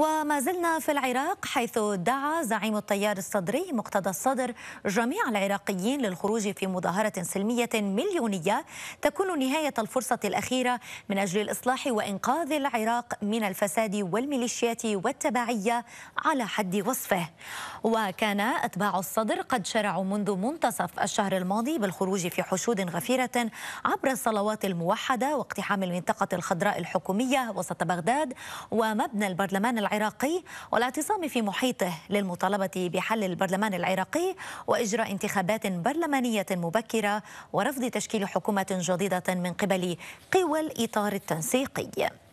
وما زلنا في العراق حيث دعا زعيم التيار الصدري مقتدى الصدر جميع العراقيين للخروج في مظاهرة سلمية مليونية تكون نهاية الفرصة الأخيرة من أجل الإصلاح وإنقاذ العراق من الفساد والميليشيات والتبعية على حد وصفه وكان أتباع الصدر قد شرعوا منذ منتصف الشهر الماضي بالخروج في حشود غفيرة عبر الصلوات الموحدة واقتحام المنطقة الخضراء الحكومية وسط بغداد ومبنى البرلمان العراقي العراقي والاعتصام في محيطه للمطالبة بحل البرلمان العراقي وإجراء انتخابات برلمانية مبكرة ورفض تشكيل حكومة جديدة من قبل قوى الإطار التنسيقي